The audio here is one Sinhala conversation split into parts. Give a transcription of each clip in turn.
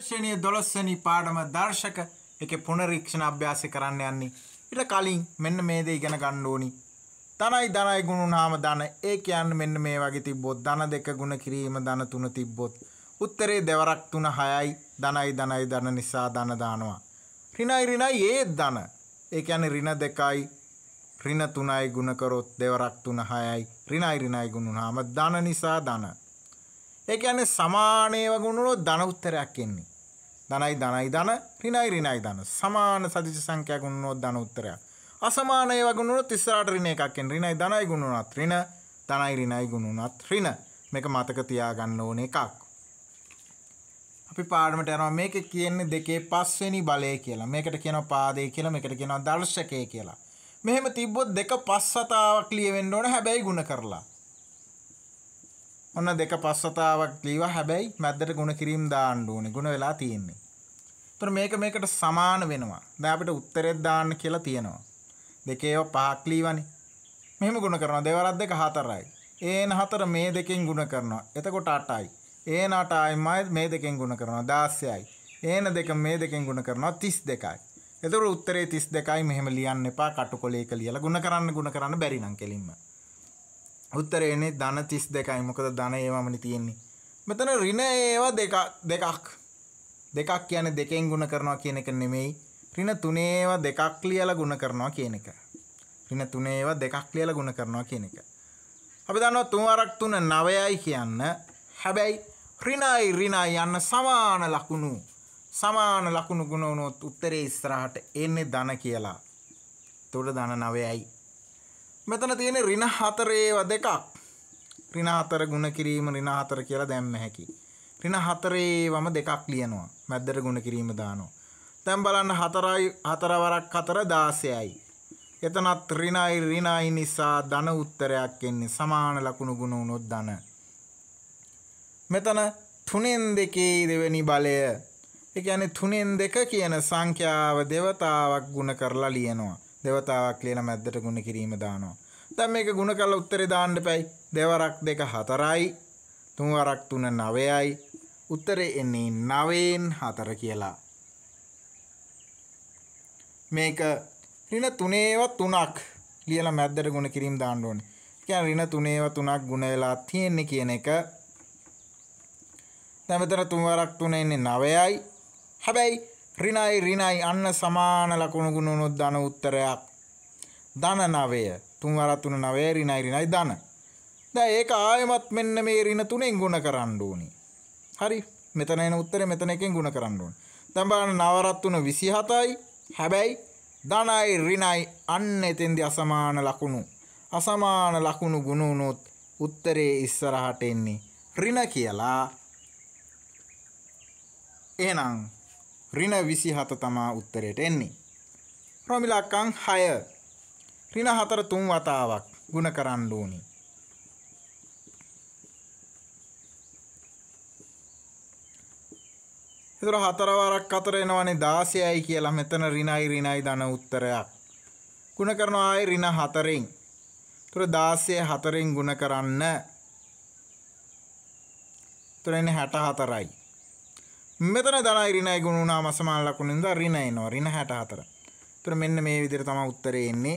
ක්ෂණය දොළොස්සනි පාඩම දර්ශක එක පුනරීක්ෂණ අභ්‍යාස කරන්න යන්නේ ඉට කලින් මෙන්න මේ දේ ඉගෙන ගන්න ඕනි තනයි ධනයි ගුණුනාම ධන ඒ කියන්න මෙන්න මේ වගේ තිබ්බොත් ධන දෙක ගුණ කිරීම ධන තුන තිබ්බොත් උත්තරේ දෙවරක් තුන හයයි ධනයි ධනයි ධන නිසා ධන දානවා ඍණයි ඍණයි ඒත් ධන ඒ කියන්නේ ඍණ දෙකයි ඍණ තුනයි ගුණ කරොත් දෙවරක් තුන හයයි ඍණයි ඍණයි ගුණුනාම ධන නිසා ධන ඒ කියන්නේ සමානේව ගුණනොත් ධන උත්තරයක් එන්නේ ධනයි ධනයි ධන ඍණයි ඍණයි ධන සමාන සදිච සංඛ්‍යා ගුණ වුණොත් ධන උත්තරයක් අසමාන ඒවා ගුණ වුණොත් ඉස්සරහට ඍණ එකක් එන ඍණයි ධනයි ගුණ වුණත් ඍණ ධනයි ඍණයි ගුණ වුණත් ඍණ මේක මතක තියාගන්න ඕන එකක් අපි පාඩමට යනවා මේක කියන්නේ දෙකේ පස්වෙනි බලය කියලා මේකට කියනවා පාදේ කියලා මේකට කියනවා දර්ශකය කියලා මෙහෙම තිබ්බොත් දෙක පස් වතාවක් ලියවෙන්න ඕන හැබැයි ගුණ කරලා ඔන්න දෙක පස්සතාවක් ලීවා හැබැයි මැද්දට ගුණ කිරීම් දාන්න ඕනේ. ගුණ වෙලා තියෙන්නේ. ඒතර මේක මේකට සමාන වෙනවා. දැන් අපිට උත්තරෙත් දාන්න කියලා තියෙනවා. දෙකේ පහක් ලීවනේ. මෙහෙම ගුණ කරනවා. දෙවරක් දෙක හතරයි. ඒන හතර මේ දෙකෙන් ගුණ කරනවා. එතකොට 8යි. ඒන 8යි මේ දෙකෙන් ගුණ කරනවා 16යි. ඒන දෙක මේ දෙකෙන් ගුණ කරනවා 32යි. එතකොට උත්තරේ 32යි මෙහෙම ලියන්න එපා. කටුකොලේක ලියලා ගුණ කරන්න ගුණ කරන්න බැරි නම් කෙලින්ම. උත්තරයන්නේ ධන තිස් දෙකයි මොකද ධන ඒවමනි තියෙන්නේ මෙතන රින ඒවා දෙකක් දෙකක් කියන දෙකෙන් ගුණ කරනවා කියන එක නෙමෙයි රින තුනේවා දෙකක් ලියලා ගුණ කරනවා කියන එක රින තුනේවා දෙකක් ලියලා ගුණ කරනවා කියන එක අපි දන්නවා තුන්වරක් තුන නවයයි කියන්න හැබැයි රිනයි රිනයි යන්න සමාන ලකුණු සමාන ලකුණු ගුණ වුණොත් උත්තරේ ඉස්සරහට එන්නේ ධන කියලා. එතකොට ධන නවයයි මෙතන තියෙන ඍණ හතරේව දෙකක් ඍණ හතර ಗುಣ කිරීම ඍණ හතර කියලා දැම්ම හැකි ඍණ හතරේවම දෙකක් ලියනවා මැද්දට ಗುಣ කිරීම දානවා දැන් බලන්න හතරයි හතරවරක් හතර 16යි එතනත් ඍණයි ඍණයි නිසා ධන උත්තරයක් එන්නේ සමාන ලකුණු ගුණ වුණොත් ධන මෙතන තුනෙන් දෙකේ දෙවෙනි බලය ඒ කියන්නේ තුනෙන් දෙක කියන සංඛ්‍යාව දෙවතාවක් ಗುಣ කරලා ලියනවා දෙවතාවක් ලියලා මැද්දට ගුණ කිරීම දානවා. දැන් මේක ගුණ කරලා උත්තරේ දාන්න එපයි. දෙවරක් දෙක හතරයි. තුන්වරක් තුන නවයයි. උත්තරේ එන්නේ නවයෙන් හතර කියලා. මේක ඍණ තුනේව තුනක් ලියලා මැද්දට ගුණ කිරීම දාන්න ඕනේ. කියන්නේ ඍණ තුනේව තුනක් ගුණ වෙලා තියෙන්නේ කියන එක. දැන් මෙතන තුන්වරක් තුන එන්නේ 9යි. හැබැයි රිනයි රිනයි අන්න සමාන ලකුණු ගුණුණුත් ධන උත්තරයක් ධන නවය තුන්වරත් තුන නවය රිනයි රිනයි ධන. දැන් ඒක ආයෙමත් මෙන්න මේ රින තුනෙන් ගුණ කරන්න ඕනි. හරි. මෙතන එන උත්තරේ මෙතන එකෙන් ගුණ කරන්න ඕනි. දැන් බලන්න නවරත් තුන 27යි. හැබැයි ධනයි රිනයි අන්න එතෙන්දී අසමාන ලකුණු අසමාන ලකුණු ගුණුණුත් උත්තරේ ඉස්සරහට එන්නේ රින කියලා. එහෙනම් ඍණ 27 තමා උත්තරයට එන්නේ. රොමිල අක්කන් 6 ඍණ 4 තුන් වතාවක් ಗುಣ කරන්න ඕනි. ඒතර හතර වරක් අතර එනවනේ 16යි කියලා මෙතන ඍණයි ඍණයි දන උත්තරයක්. ಗುಣ කරනවා ආයි ඍණ 4ෙන්. ඒතර 16 4ෙන් ಗುಣ කරන්න. ඒතර එන්නේ 64යි. මෙතන දනයි රිනයි ගුණුණා මසමාල් ලකුණින්ද රින එනවා රින 64. ඒතර මෙන්න මේ විදිහට තමයි උත්තරේ එන්නේ.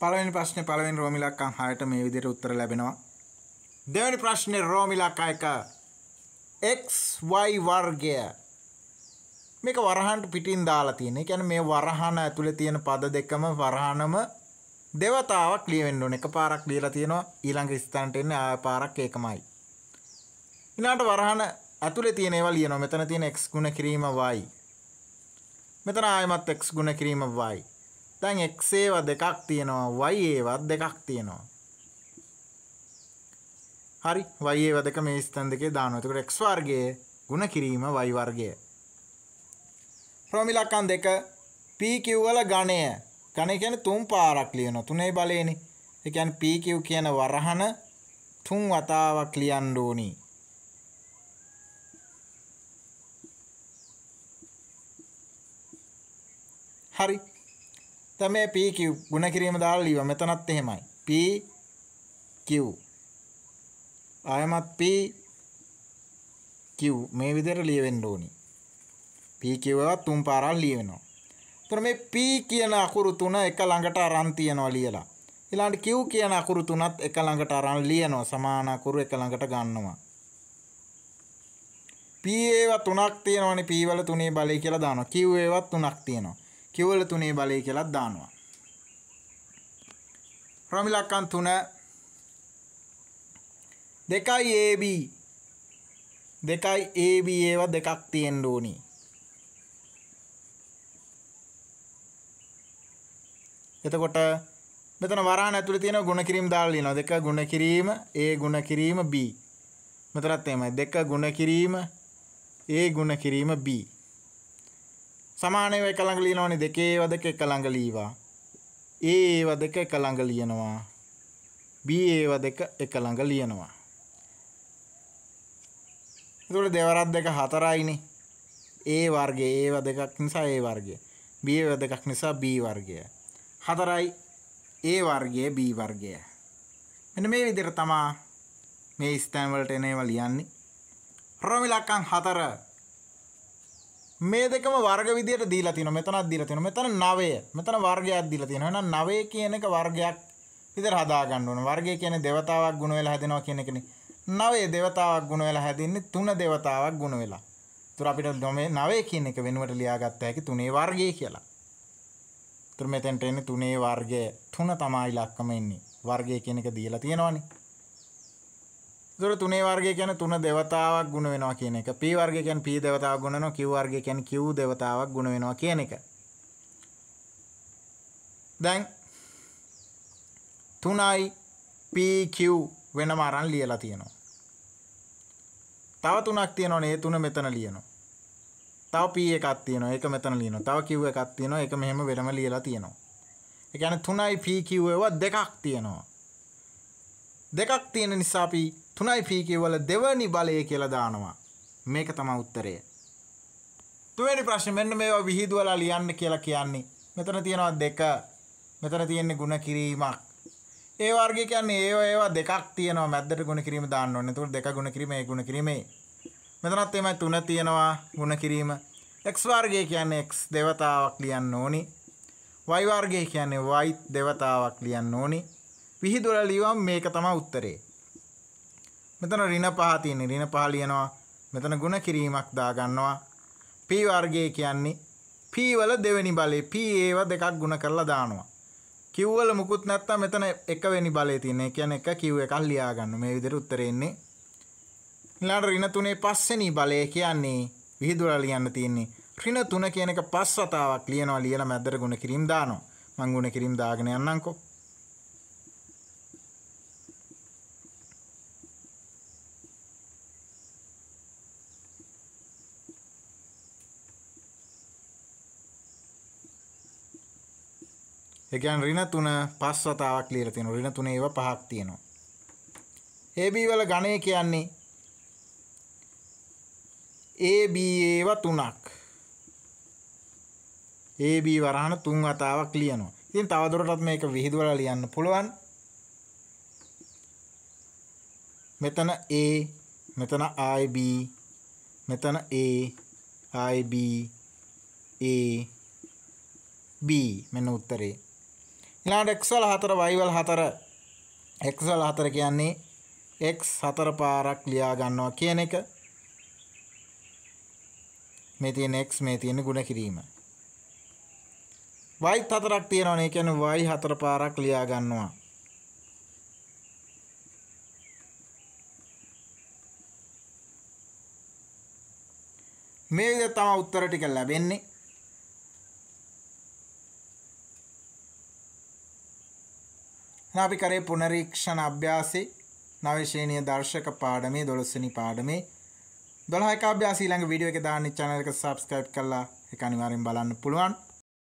පළවෙනි ප්‍රශ්නේ පළවෙනි රෝමි ලක්කම් 6ට මේ විදිහට උත්තර ලැබෙනවා. දෙවෙනි ප්‍රශ්නේ රෝමි ලක්කයක x y වර්ගය මේක වරහන්ට පිටින් දාලා තියෙන. ඒ කියන්නේ මේ වරහන ඇතුලේ තියෙන පද දෙකම වරහනම දෙවතාවක් ලියවෙන්න ඕනේ. එකපාරක් ලියලා තියෙනවා ඊළඟ ස්ථානට එන්නේ ආය පාරක් ඒකමයි. ඉලාට වරහන ඇතුළේ තියෙන ඒවා ලියනවා මෙතන තියෙන x ගුණ කිරීම y මෙතන ආයමත් x ගුණ කිරීම y දැන් x ඒවා දෙකක් තියෙනවා y ඒවත් දෙකක් තියෙනවා හරි y ඒවා දෙක මේ ස්ථාන දෙකේ දානවා එතකොට x වර්ගය ගුණ කිරීම y වර්ගය ප්‍රමිලකන් දෙක PQ වල ගණය ගණය කියන්නේ තුන් පාරක් ලියනවා තුනේ බලේනේ ඒ කියන්නේ PQ කියන වරහන තුන් වතාවක් ලියන්න ඕනේ හරි තැම ප ගුණ කිරීම දාල ලීව මෙතනත් එහෙමයි ප අයමත් ප මේ විදිර ලියවෙන්න ඕනි පීකිවත් තුම් පාරල් ලියවෙනවා තුර මේ පී කියන අකුරු තුන එක ළඟට අරන් තියනවා ලියලා ඊළඟට කිව් කියන අකුරු තුනත් එක ළඟට අරන් ලියනවා සමාන අකුරු එක ළඟට ගන්නවා පී ඒවා තුනක් තියෙනවනේ පී වල තුනේ බලය කියලා දානවා කිව් ඒවත් තුනක් තියෙනවා කිවල තුනේ බලය කියලත් දානවා. ක්‍රමිලක්කන් තුන දෙකයි AB දෙකයි AB ඒව දෙකක් තියෙන්න ඕනි. එතකොට මෙතන වරහන් ඇතුලේ තියෙන ගුණ කිරීම දාලා ලියනවා. දෙක ගුණ කිරීම A ගුණ කිරීම B. මෙතනත් එහෙමයි. දෙක ගුණ කිරීම A ගුණ කිරීම B. සමානව එක ළඟ ලියනවනේ දෙකේ ඒවා දෙක එක ළඟ ලීවා. A ඒවා දෙක එක ළඟ ලියනවා. B ඒවා දෙක එක ළඟ ලියනවා. එතකොට දෙවරක් දෙක හතරයිනේ. A වර්ගය ඒවා දෙකක් නිසා A වර්ගය. B ඒවා දෙකක් නිසා B වර්ගය. හතරයි A වර්ගය B වර්ගය. මෙන්න මේ විදිහට තමයි මේ ස්ථාන වලට එන ඒවා ලියන්නේ. ප්‍රමිලක්කම් හතර මේ දෙකම වර්ග විදියට දීලා තියෙනවා. මෙතනක් දීලා තියෙනවා. මෙතන 9. මෙතන වර්ගයක් දීලා තියෙනවා. එහෙනම් 9 කියන එක වර්ගයක් විතර හදා ගන්න ඕන. වර්ගය කියන්නේ దేవතාවක් ගුණ වෙලා හැදෙනවා කියන එකනේ. 9 దేవතාවක් ගුණ වෙලා හැදින්නේ 3 దేవතාවක් ගුණ වෙලා. ඒතර අපිට මේ 9 කියන එක වෙනුවට ලියාගත්ත හැකි 3 වර්ගය කියලා. ඒතර මෙතෙන්ට එන්නේ 3 වර්ගය. 3 තමයි ඉලක්කම එන්නේ. වර්ගය කියන එක දීලා තියෙනවානේ. දුර තුනේ වර්ගය කියන්නේ තුන දෙවතාවක් ගුණ වෙනවා කියන එක. P වර්ගය කියන්නේ P දෙවතාවක් ගුණ වෙනවා. Q වර්ගය කියන්නේ Q දෙවතාවක් ගුණ වෙනවා කියන එක. දැන් 3යි PQ වෙනම අරන් ලියලා තියෙනවා. තව තුනක් තියෙනවනේ. ඒ තුන මෙතන ලියනවා. තව P එකක් තියෙනවා. ඒක මෙතන ලියනවා. තව Q එකක් තියෙනවා. ඒක මෙහෙම වෙනම ලියලා තියෙනවා. ඒ කියන්නේ 3යි PQ ඒවා දෙකක් තියෙනවා. දෙකක් තියෙන නිසා අපි තුනයි ෆ්‍රීකිවල දෙවනි බලය කියලා දානවා. මේක තමයි උත්තරය. තුන්වෙනි ප්‍රශ්නේ මෙන්න මේවා විහිදුවලා ලියන්න කියලා කියන්නේ. මෙතන තියෙනවා දෙක. මෙතන තියෙන්නේ ಗುಣ කිරීමක්. ඒ වර්ගය කියන්නේ ඒව ඒවා දෙකක් තියෙනවා. මැද්දට ಗುಣ කිරීම දාන්න ඕනේ. එතකොට දෙක ಗುಣ කිරීම ඒ ಗುಣ කිරීමේ. මෙතනත් එමය තුන තියෙනවා ಗುಣ කිරීම. x වර්ගය කියන්නේ x දෙවතාවක් ලියන්න ඕනි. y වර්ගය කියන්නේ y දෙවතාවක් ලියන්න ඕනි. විහිදුවලා ලියුවම මේක තමයි උත්තරේ. මෙතන ඍණ පහ තියෙන ඍණ පහ ලියනවා මෙතන ಗುಣ කිරීමක් දාගන්නවා p වර්ගය කියන්නේ p වල දෙවෙනි බලේ p ඒව දෙකක් ಗುಣ කරලා දානවා q වල මුකුත් නැත්තම් මෙතන එකවෙනි බලේ තියෙන ඒ කියන්නේ එක q එකක් ලියා ගන්න මේ විදිහට උත්තරේ එන්නේ ඊළඟ ඍණ තුනේ පස්වෙනි බලය කියන්නේ විහිදුවලා ලියන්න තියෙන්නේ ඍණ තුන කියන එක පස් වතාවක් ලියනවා ලියලා මැද්දට ಗುಣ කිරීම දානවා මං ಗುಣ කිරීම දාගෙන යන්නම්කෝ ඒ කියන්නේ ඍණ 3 5 වතාවක් ලියලා තියෙනවා. ඍණ 3 ඒවා පහක් තියෙනවා. AB වල ඝණය කියන්නේ AB ඒවා තුනක්. AB වරහන තුන් වතාවක් ලියනවා. ඉතින් තවදුරටත් මේක විහිදුවලා ලියන්න පුළුවන්. මෙතන A මෙතන IB මෙතන A IB A B මෙන්න උත්තරේ ඊළඟට xවල 4 yවල 4 xවල 4 කියන්නේ x 4 පාරක් ලියා ගන්නවා කියන එක. මේ තියෙන x මේ තියෙන ಗುಣ කිරීම. y 4ක් තියෙනවනේ. ඒ කියන්නේ y 4 පාරක් ලියා ගන්නවා. මේ විදිහට තමයි උත්තර ටික ලැබෙන්නේ. අපි කරේ පුනරීක්ෂණ අභ්‍යාසයේ නවශේණය දර්ශක පාඩමේ දොළොස්සනි පාඩමේ දොළහකාභ්‍යාස ඊළඟ වීඩියෝ එක දාන්න channel එක subscribe කරලා ඒක අනිවාර්යෙන් බලන්න පුළුවන්.